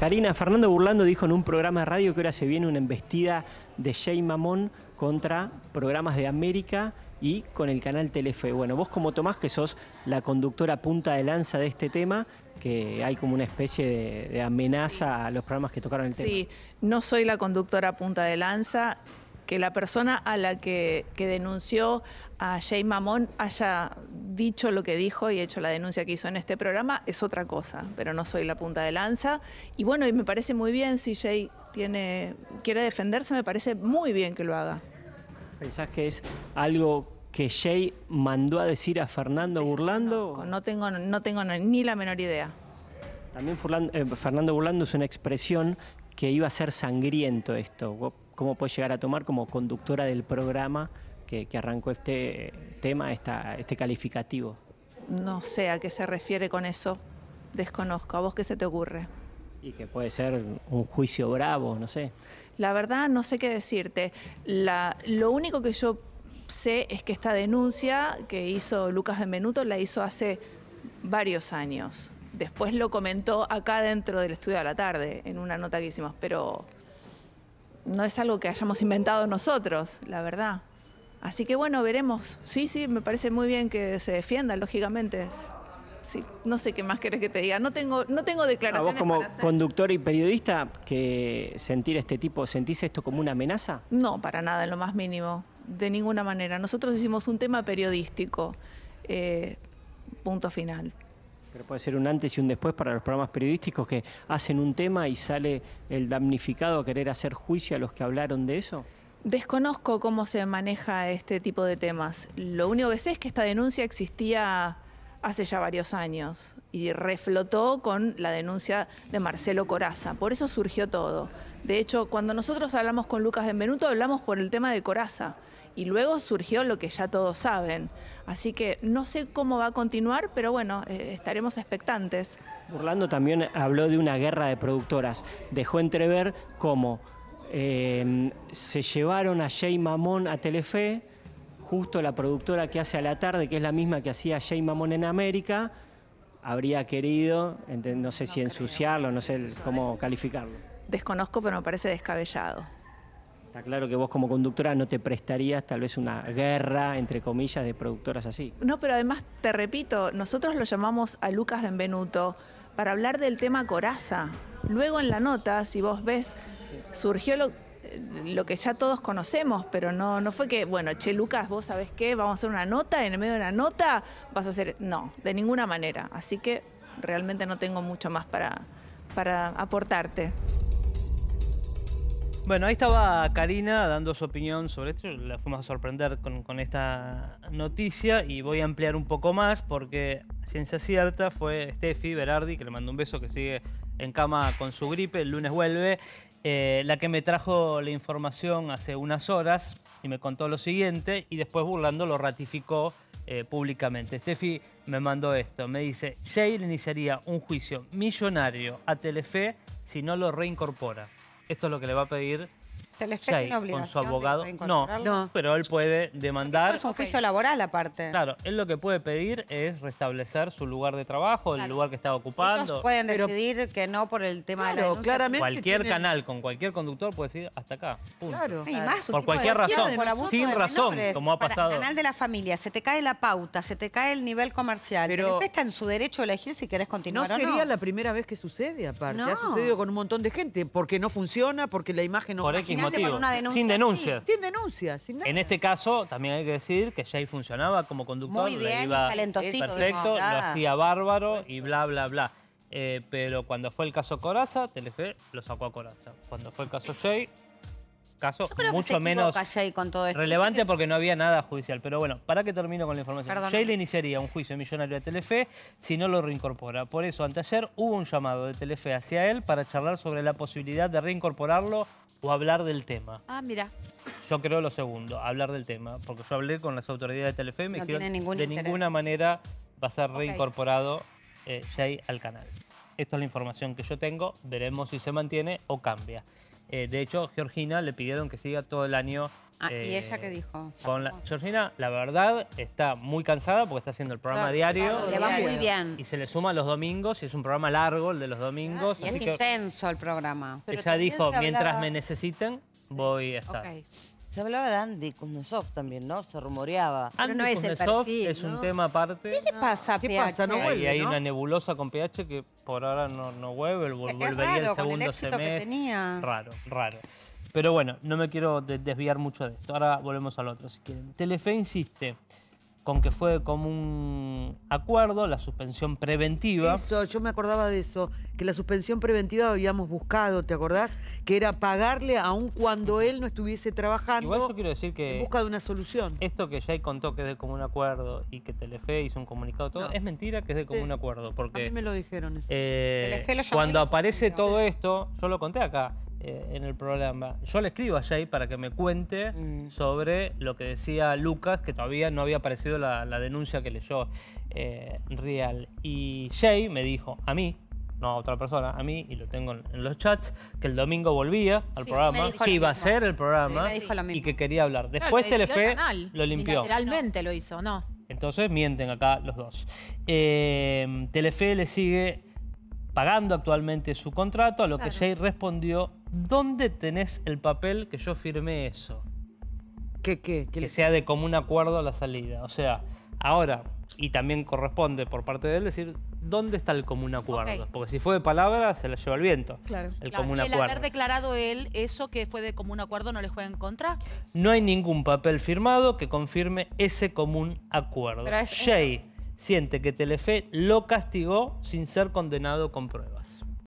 Karina, Fernando Burlando dijo en un programa de radio que ahora se viene una embestida de Jay Mamón contra programas de América y con el canal Telefe. Bueno, vos como Tomás, que sos la conductora punta de lanza de este tema, que hay como una especie de, amenaza a los programas que tocaron el tema. Sí, no soy la conductora punta de lanza, que la persona a la que, denunció a Jay Mamón haya dicho lo que dijo y hecho la denuncia que hizo en este programa es otra cosa, pero no soy la punta de lanza. Y bueno, y me parece muy bien si Jay quiere defenderse, me parece muy bien que lo haga. ¿Pensás que es algo que Jay mandó a decir a Fernando Burlando? No, tengo, no tengo ni la menor idea. También eh, Fernando Burlando es una expresión que iba a ser sangriento esto cómo puede llegar a tomar como conductora del programa que, arrancó este tema, este calificativo. No sé a qué se refiere con eso, desconozco. ¿A vos qué se te ocurre? Y que puede ser un juicio bravo, no sé. La verdad, no sé qué decirte. lo único que yo sé es que esta denuncia que hizo Lucas Benvenuto la hizo hace varios años. Después lo comentó acá dentro del estudio de la tarde, en una nota que hicimos, pero no es algo que hayamos inventado nosotros, la verdad. Así que bueno, veremos. Sí, sí, me parece muy bien que se defienda, lógicamente. Sí, no sé qué más querés que te diga. No tengo, no tengo declaraciones. ¿A ah, vos como conductor y periodista que sentir este tipo, sentís esto como una amenaza? No, para nada, en lo más mínimo. De ninguna manera. Nosotros hicimos un tema periodístico. Eh, punto final. Pero puede ser un antes y un después para los programas periodísticos que hacen un tema y sale el damnificado a querer hacer juicio a los que hablaron de eso. Desconozco cómo se maneja este tipo de temas. Lo único que sé es que esta denuncia existía hace ya varios años y reflotó con la denuncia de Marcelo Coraza. Por eso surgió todo. De hecho, cuando nosotros hablamos con Lucas Benvenuto, hablamos por el tema de Coraza y luego surgió lo que ya todos saben. Así que no sé cómo va a continuar, pero bueno, eh, estaremos expectantes. Burlando también habló de una guerra de productoras. Dejó entrever cómo em, se llevaron a Jay Mamón a Telefe, justo la productora que hace a la tarde, que es la misma que hacía Jay Mamón en América, habría querido, no sé si ensuciarlo, no sé cómo calificarlo. Desconozco, pero me parece descabellado. Está claro que vos como conductora no te prestarías tal vez una guerra, entre comillas, de productoras así. No, pero además, te repito, nosotros lo llamamos a Lucas Benvenuto para hablar del tema Coraza. Luego en la nota, si vos ves, surgió lo, eh, que ya todos conocemos, pero no, no fue que, bueno, che Lucas, vos sabés qué, vamos a hacer una nota, en medio de una nota vas a hacer... No, de ninguna manera. Así que realmente no tengo mucho más para, para aportarte. Bueno, ahí estaba Karina dando su opinión sobre esto. La fuimos a sorprender con, esta noticia y voy a ampliar un poco más porque ciencia cierta fue Steffi Berardi, que le mandó un beso, que sigue en cama con su gripe, el lunes vuelve, eh, la que me trajo la información hace unas horas y me contó lo siguiente y después burlando lo ratificó eh, públicamente. Steffi me mandó esto, me dice, Jay iniciaría un juicio millonario a Telefe si no lo reincorpora. Esto es lo que le va a pedir con su abogado. No, pero él puede demandar. Es un juicio laboral aparte. Claro, él lo que puede pedir es restablecer su lugar de trabajo, el lugar que estaba ocupando. pueden decidir que no por el tema de la Cualquier canal con cualquier conductor puede decir hasta acá. Claro. Por cualquier razón, sin razón, como ha para el canal de la familia, se te cae la pauta, se te cae el nivel comercial. Pero- está en su derecho a elegir si querés continuar o sería la primera vez que sucede, aparte. Ha sucedido con un montón de gente, porque no funciona, porque la imagen no funciona denuncia. Sin denuncia. sin denuncia, En este caso, también hay que decir que Jay funcionaba como conductor. Muy bien, iba Perfecto, lo hacía bárbaro y bla, bla, bla. Eh, pero cuando fue el caso Coraza, Telefe lo sacó a Coraza. Cuando fue el caso Jay, caso mucho menos relevante porque no había nada judicial. Pero bueno, para que termino con la información. Jay le iniciaría un juicio millonario de Telefe si no lo reincorpora. Por eso, anteayer hubo un llamado de Telefe hacia él para charlar sobre la posibilidad de reincorporarlo o hablar del tema. Ah, mira. Yo creo lo segundo, hablar del tema, porque yo hablé con las autoridades de Telefe y me dijeron de ninguna manera va a ser reincorporado eh, Jay al canal. Esto es la información que yo tengo, veremos si se mantiene o cambia. Eh, de hecho, Georgina le pidieron que siga todo el año. Ah, ¿Y eh, ella qué dijo? Georgina, la verdad, está muy cansada porque está haciendo el programa diario. le va muy bien. Y se le suma los domingos, y es un programa largo el de los domingos. y es intenso el programa. ella dijo, mientras me necesiten, voy a estar. Okay. Se hablaba de Andy Kuznetsov también, ¿no? Se rumoreaba. Andy no es, el es un tema aparte. ¿Qué le pasa a No hay, hay una nebulosa con PH que por ahora no, no vuelve, volvería raro, el segundo semestre. Raro, raro. Pero bueno, no me quiero desviar mucho de esto. Ahora volvemos al otro, si quieren. Telefe insiste aunque fue de común acuerdo la suspensión preventiva. Eso, yo me acordaba de eso, que la suspensión preventiva habíamos buscado, ¿te acordás? Que era pagarle aun cuando él no estuviese trabajando. Igual yo quiero decir que... En busca de una solución. Esto que Jay contó que es de común acuerdo y que Telefe hizo un comunicado todo, es mentira que es de común acuerdo. Porque, A mí me lo dijeron eso. Eh, cuando aparece todo esto, yo lo conté acá, eh, en el programa. Yo le escribo a Jay para que me cuente mm. sobre lo que decía Lucas, que todavía no había aparecido la, denuncia que leyó eh, Real. Y Jay me dijo, a mí, no a otra persona, a mí, y lo tengo en, los chats, que el domingo volvía al programa, que iba a ser el programa y que quería hablar. Después Telefe lo limpió. Literalmente lo hizo, ¿no? Entonces mienten acá los dos. Eh, Telefe le sigue pagando actualmente su contrato, a lo que Jay respondió ¿dónde tenés el papel que yo firmé eso? ¿Qué, que sea de común acuerdo a la salida. O sea, ahora, y también corresponde por parte de él decir, ¿dónde está el común acuerdo? Porque si fue de palabra, se la lleva el viento. Claro. El común haber declarado él eso que fue de común acuerdo no le juega en contra? No hay ningún papel firmado que confirme ese común acuerdo. Pero Jay siente que Telefe lo castigó sin ser condenado con pruebas.